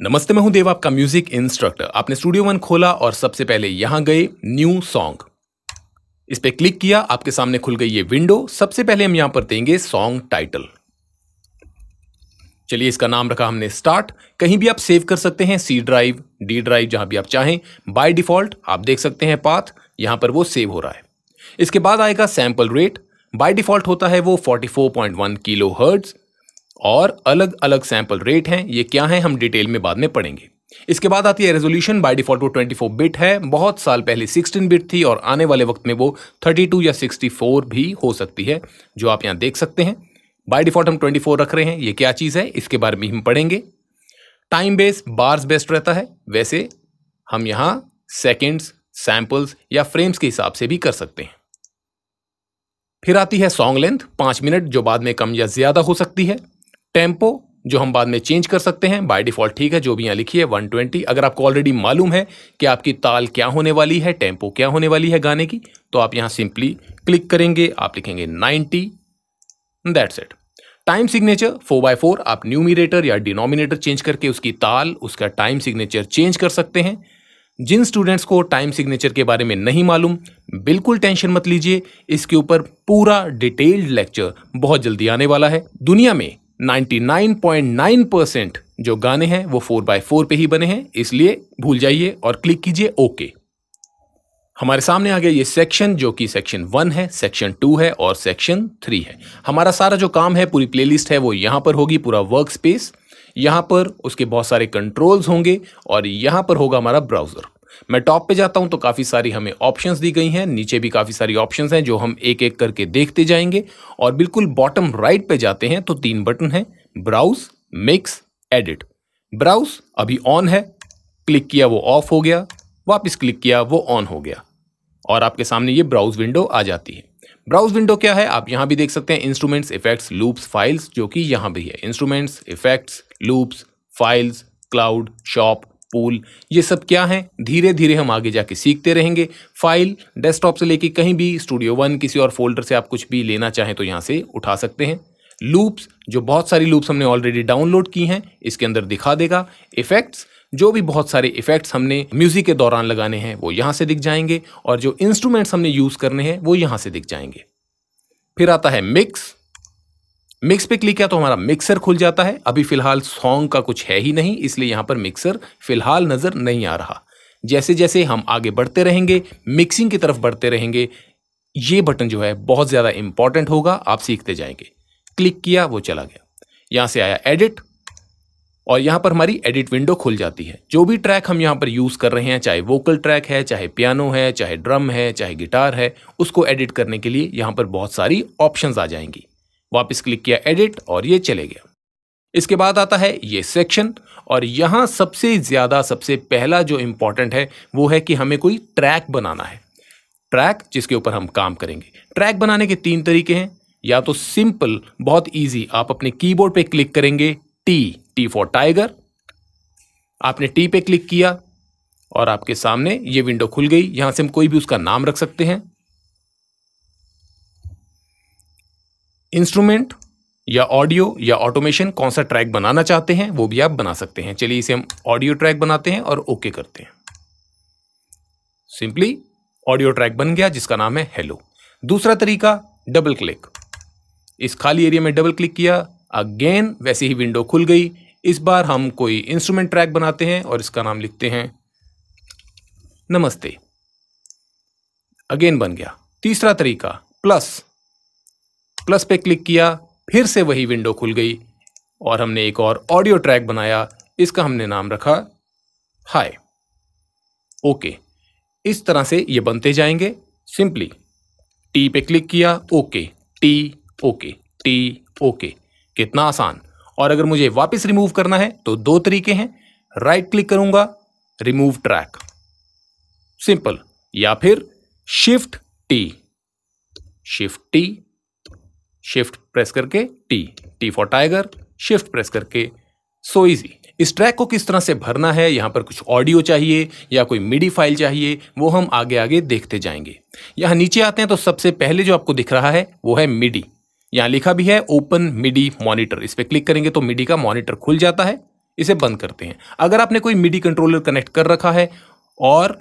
नमस्ते मैं हूं देव आपका म्यूजिक इंस्ट्रक्टर आपने स्टूडियो वन खोला और सबसे पहले यहां गए न्यू सॉन्ग इस पर क्लिक किया आपके सामने खुल गई ये विंडो सबसे पहले हम यहां पर देंगे सॉन्ग टाइटल चलिए इसका नाम रखा हमने स्टार्ट कहीं भी आप सेव कर सकते हैं सी ड्राइव डी ड्राइव जहां भी आप चाहें बाय डिफॉल्ट आप देख सकते हैं पाथ यहां पर वो सेव हो रहा है इसके बाद आएगा सैंपल रेट बाय डिफॉल्ट होता है वो 44.1 किलो हर्ट्ज और अलग अलग सैंपल रेट हैं ये क्या है हम डिटेल में बाद में पढ़ेंगे इसके बाद आती है रेजोल्यूशन बाय डिफॉल्ट वो 24 बिट है बहुत साल पहले 16 बिट थी और आने वाले वक्त में वो 32 या 64 भी हो सकती है जो आप यहाँ देख सकते हैं बाय डिफॉल्ट हम 24 रख रहे हैं ये क्या चीज़ है इसके बारे में हम पढ़ेंगे टाइम बेस बार्स बेस्ट रहता है वैसे हम यहाँ सेकेंड्स सैम्पल्स या फ्रेम्स के हिसाब से भी कर सकते हैं फिर आती है सॉन्ग लेंथ पाँच मिनट जो बाद में कम या ज़्यादा हो सकती है टेम्पो जो हम बाद में चेंज कर सकते हैं बाय डिफॉल्ट ठीक है जो भी यहाँ लिखी है 120 अगर आपको ऑलरेडी मालूम है कि आपकी ताल क्या होने वाली है टेम्पो क्या होने वाली है गाने की तो आप यहाँ सिंपली क्लिक करेंगे आप लिखेंगे 90 that's it time signature four by four आप न्यूमिनेटर या डिनोमिनेटर चेंज करके उसकी ताल उसका टाइम सिग्नेचर चेंज कर सकते हैं जिन स्टूडेंट्स को टाइम सिग्नेचर के बारे में नहीं मालूम बिल्कुल टेंशन मत लीजिए इसके ऊपर पूरा डिटेल्ड लेक्चर बहुत जल्दी आने वाला है दुनिया में 99.9 परसेंट जो गाने हैं वो फोर बाय फोर पे ही बने हैं इसलिए भूल जाइए और क्लिक कीजिए ओके हमारे सामने आ गया ये सेक्शन जो कि सेक्शन वन है सेक्शन टू है और सेक्शन थ्री है हमारा सारा जो काम है पूरी प्लेलिस्ट है वो यहाँ पर होगी पूरा वर्क स्पेस यहाँ पर उसके बहुत सारे कंट्रोल्स होंगे और यहाँ पर होगा हमारा ब्राउज़र मैं टॉप पे जाता हूं तो काफ़ी सारी हमें ऑप्शंस दी गई हैं नीचे भी काफ़ी सारी ऑप्शंस हैं जो हम एक एक करके देखते जाएंगे और बिल्कुल बॉटम राइट पे जाते हैं तो तीन बटन हैं ब्राउज मिक्स एडिट ब्राउज अभी ऑन है क्लिक किया वो ऑफ हो गया वापस क्लिक किया वो ऑन हो गया और आपके सामने ये ब्राउज विंडो आ जाती है ब्राउज विंडो क्या है आप यहाँ भी देख सकते हैं इंस्ट्रूमेंट्स इफेक्ट्स लूप्स फाइल्स जो कि यहाँ भी है instruments effects loops files cloud shop pole ये सब क्या है धीरे धीरे हम आगे जाके सीखते रहेंगे फाइल डेस्कटॉप से लेके कहीं भी स्टूडियो वन किसी और फोल्डर से आप कुछ भी लेना चाहें तो यहाँ से उठा सकते हैं लूप्स जो बहुत सारी लूप्स हमने ऑलरेडी डाउनलोड की हैं इसके अंदर दिखा देगा इफेक्ट्स जो भी बहुत सारे इफेक्ट्स हमने म्यूजिक के दौरान लगाने हैं वो यहाँ से दिख जाएंगे और जो इंस्ट्रूमेंट्स हमने यूज़ करने हैं वो यहाँ से दिख जाएंगे फिर आता है मिक्स मिक्स पे क्लिक किया तो हमारा मिक्सर खुल जाता है अभी फिलहाल सॉन्ग का कुछ है ही नहीं इसलिए यहाँ पर मिक्सर फिलहाल नज़र नहीं आ रहा जैसे जैसे हम आगे बढ़ते रहेंगे मिक्सिंग की तरफ बढ़ते रहेंगे ये बटन जो है बहुत ज़्यादा इंपॉर्टेंट होगा आप सीखते जाएंगे क्लिक किया वो चला गया यहाँ से आया एडिट और यहाँ पर हमारी एडिट विंडो खुल जाती है जो भी ट्रैक हम यहाँ पर यूज़ कर रहे हैं चाहे वोकल ट्रैक है चाहे पियानो है चाहे ड्रम है चाहे गिटार है उसको एडिट करने के लिए यहाँ पर बहुत सारी ऑप्शंस आ जाएंगी वापस क्लिक किया एडिट और ये चले गया इसके बाद आता है ये सेक्शन और यहाँ सबसे ज़्यादा सबसे पहला जो इम्पॉर्टेंट है वो है कि हमें कोई ट्रैक बनाना है ट्रैक जिसके ऊपर हम काम करेंगे ट्रैक बनाने के तीन तरीके हैं या तो सिंपल बहुत इजी आप अपने कीबोर्ड पे क्लिक करेंगे टी टी फॉर टाइगर आपने टी पे क्लिक किया और आपके सामने ये विंडो खुल गई यहाँ से हम कोई भी उसका नाम रख सकते हैं इंस्ट्रूमेंट या ऑडियो या ऑटोमेशन कौन सा ट्रैक बनाना चाहते हैं वो भी आप बना सकते हैं चलिए इसे हम ऑडियो ट्रैक बनाते हैं और ओके करते हैं सिंपली ऑडियो ट्रैक बन गया जिसका नाम है हेलो दूसरा तरीका डबल क्लिक इस खाली एरिया में डबल क्लिक किया अगेन वैसे ही विंडो खुल गई इस बार हम कोई इंस्ट्रूमेंट ट्रैक बनाते हैं और इसका नाम लिखते हैं नमस्ते अगेन बन गया तीसरा तरीका प्लस प्लस पे क्लिक किया फिर से वही विंडो खुल गई और हमने एक और ऑडियो ट्रैक बनाया इसका हमने नाम रखा हाय ओके इस तरह से ये बनते जाएंगे सिंपली टी पे क्लिक किया okay T okay T okay कितना आसान और अगर मुझे वापस रिमूव करना है तो दो तरीके हैं राइट क्लिक करूंगा रिमूव ट्रैक सिंपल या फिर shift T shift T shift press करके T T for tiger shift press करके सो इजी इस ट्रैक को किस तरह से भरना है यहाँ पर कुछ ऑडियो चाहिए या कोई मिडी फाइल चाहिए वो हम आगे आगे देखते जाएंगे यहाँ नीचे आते हैं तो सबसे पहले जो आपको दिख रहा है वो है मिडी यहाँ लिखा भी है ओपन मिडी मॉनिटर इस पर क्लिक करेंगे तो मिडी का मॉनिटर खुल जाता है इसे बंद करते हैं अगर आपने कोई मिडी कंट्रोलर कनेक्ट कर रखा है और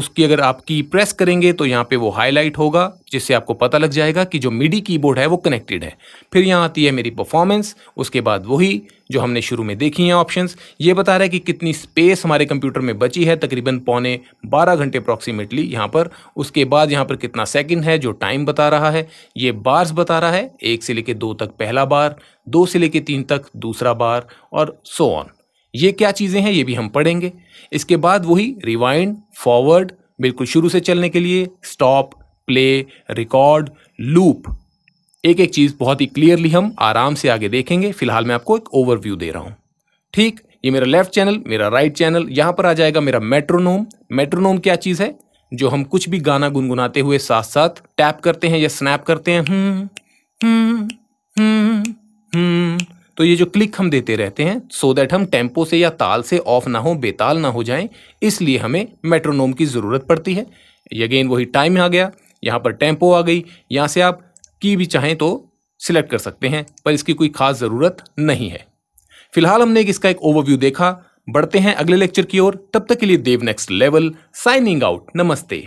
उसकी अगर आप की प्रेस करेंगे तो यहाँ पे वो हाईलाइट होगा जिससे आपको पता लग जाएगा कि जो मिडी कीबोर्ड है वो कनेक्टेड है फिर यहाँ आती है मेरी परफॉर्मेंस उसके बाद वही जो हमने शुरू में देखी हैं ऑप्शंस ये बता रहा है कि कितनी स्पेस हमारे कंप्यूटर में बची है तकरीबन पौने 12 घंटे अप्रॉक्सीमेटली यहाँ पर उसके बाद यहाँ पर कितना सेकेंड है जो टाइम बता रहा है ये बार्स बता रहा है एक से लेकर दो तक पहला बार दो से लेकर तीन तक दूसरा बार और सो ऑन ये क्या चीज़ें हैं ये भी हम पढ़ेंगे इसके बाद वही रिवाइंड फॉरवर्ड बिल्कुल शुरू से चलने के लिए स्टॉप प्ले रिकॉर्ड लूप एक एक चीज़ बहुत ही क्लियरली हम आराम से आगे देखेंगे फिलहाल मैं आपको एक ओवरव्यू दे रहा हूँ ठीक ये मेरा लेफ्ट चैनल मेरा राइट चैनल यहाँ पर आ जाएगा मेरा मेट्रोनोम मेट्रोनोम क्या चीज़ है जो हम कुछ भी गाना गुनगुनाते हुए साथ साथ टैप करते हैं या स्नैप करते हैं हुँ, हुँ, हुँ, तो ये जो क्लिक हम देते रहते हैं सो so दैट हम टेम्पो से या ताल से ऑफ ना हो बेताल ना हो जाएं इसलिए हमें मेट्रोनोम की ज़रूरत पड़ती है अगेन वही टाइम आ गया यहाँ पर टेम्पो आ गई यहाँ से आप की भी चाहें तो सिलेक्ट कर सकते हैं पर इसकी कोई खास ज़रूरत नहीं है फिलहाल हमने इसका एक ओवरव्यू देखा बढ़ते हैं अगले लेक्चर की ओर तब तक के लिए Dev next level signing out नमस्ते